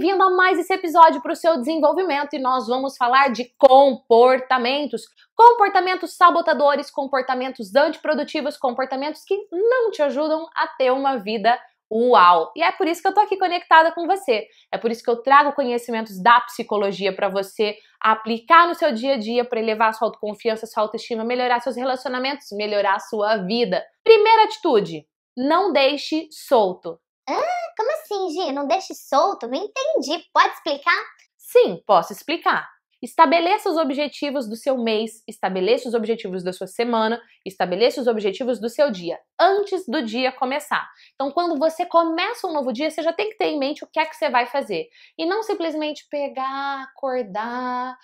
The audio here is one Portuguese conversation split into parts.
bem-vindo a mais esse episódio para o seu desenvolvimento e nós vamos falar de comportamentos. Comportamentos sabotadores, comportamentos antiprodutivos, comportamentos que não te ajudam a ter uma vida Uau! E é por isso que eu estou aqui conectada com você. É por isso que eu trago conhecimentos da psicologia para você aplicar no seu dia a dia para elevar a sua autoconfiança, sua autoestima, melhorar seus relacionamentos, melhorar a sua vida. Primeira atitude: não deixe solto. Ah, como assim? assim, Gi? Não deixe solto? Não entendi. Pode explicar? Sim, posso explicar. Estabeleça os objetivos do seu mês, estabeleça os objetivos da sua semana, estabeleça os objetivos do seu dia, antes do dia começar. Então, quando você começa um novo dia, você já tem que ter em mente o que é que você vai fazer. E não simplesmente pegar, acordar,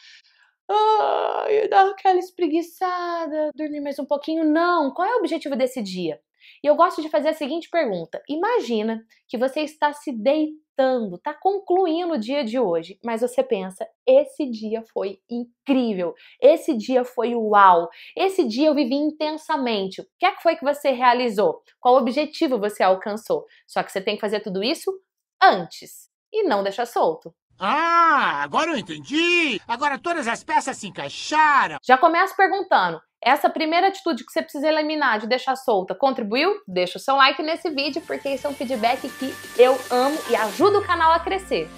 ah, dar aquela espreguiçada, dormir mais um pouquinho. Não. Qual é o objetivo desse dia? E eu gosto de fazer a seguinte pergunta: imagina que você está se deitando, está concluindo o dia de hoje, mas você pensa: esse dia foi incrível, esse dia foi uau, esse dia eu vivi intensamente. O que, é que foi que você realizou? Qual objetivo você alcançou? Só que você tem que fazer tudo isso antes e não deixar solto. Ah, agora eu entendi! Agora todas as peças se encaixaram! Já começo perguntando: essa primeira atitude que você precisa eliminar de deixar solta contribuiu? Deixa o seu like nesse vídeo, porque esse é um feedback que eu amo e ajuda o canal a crescer.